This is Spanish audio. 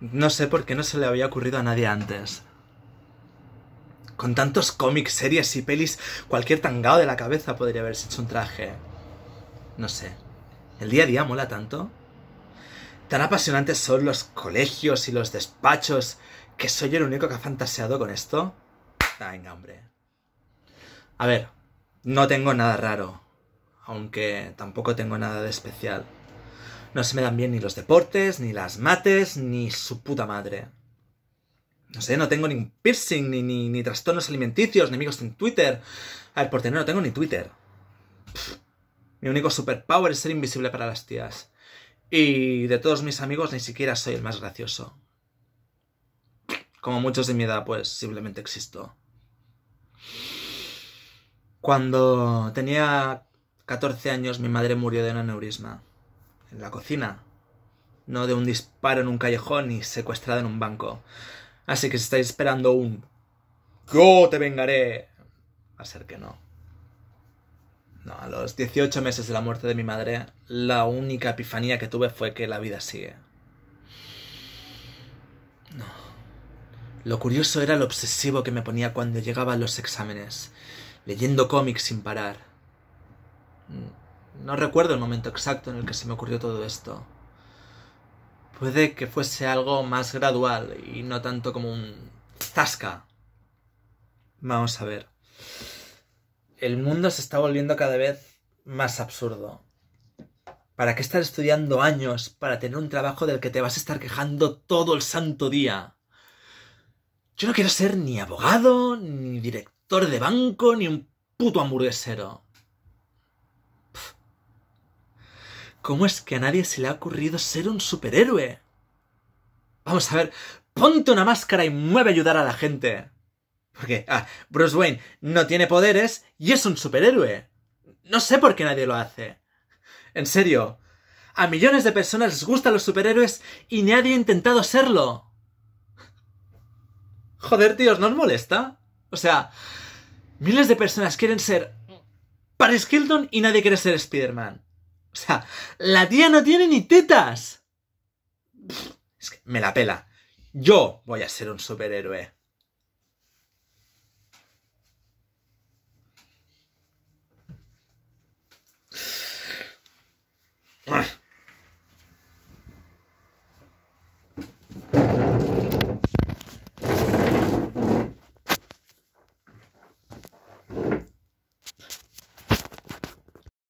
No sé por qué no se le había ocurrido a nadie antes. Con tantos cómics, series y pelis, cualquier tangado de la cabeza podría haberse hecho un traje. No sé. El día a día mola tanto. Tan apasionantes son los colegios y los despachos que soy el único que ha fantaseado con esto. Venga, hombre. A ver, no tengo nada raro, aunque tampoco tengo nada de especial. No se me dan bien ni los deportes, ni las mates, ni su puta madre. No sé, no tengo ni piercing, ni, ni, ni trastornos alimenticios, ni amigos en Twitter. A ver, por no tengo ni Twitter. mi único superpower es ser invisible para las tías. Y de todos mis amigos ni siquiera soy el más gracioso. Como muchos de mi edad, pues simplemente existo. Cuando tenía 14 años mi madre murió de un aneurisma en la cocina, no de un disparo en un callejón ni secuestrada en un banco. Así que si estáis esperando un ¡Yo te vengaré! a ser que no. No, a los 18 meses de la muerte de mi madre, la única epifanía que tuve fue que la vida sigue. No. Lo curioso era lo obsesivo que me ponía cuando llegaba a los exámenes, leyendo cómics sin parar. No recuerdo el momento exacto en el que se me ocurrió todo esto. Puede que fuese algo más gradual y no tanto como un zasca. Vamos a ver. El mundo se está volviendo cada vez más absurdo. ¿Para qué estar estudiando años para tener un trabajo del que te vas a estar quejando todo el santo día? Yo no quiero ser ni abogado, ni director de banco, ni un puto hamburguesero. ¿Cómo es que a nadie se le ha ocurrido ser un superhéroe? Vamos a ver, ponte una máscara y mueve a ayudar a la gente. Porque, ah, Bruce Wayne no tiene poderes y es un superhéroe. No sé por qué nadie lo hace. En serio, a millones de personas les gustan los superhéroes y nadie ha intentado serlo. Joder, tíos, ¿no os molesta? O sea, miles de personas quieren ser Paris Hilton y nadie quiere ser Spider-Man. O sea, la tía no tiene ni tetas. Es que me la pela. Yo voy a ser un superhéroe.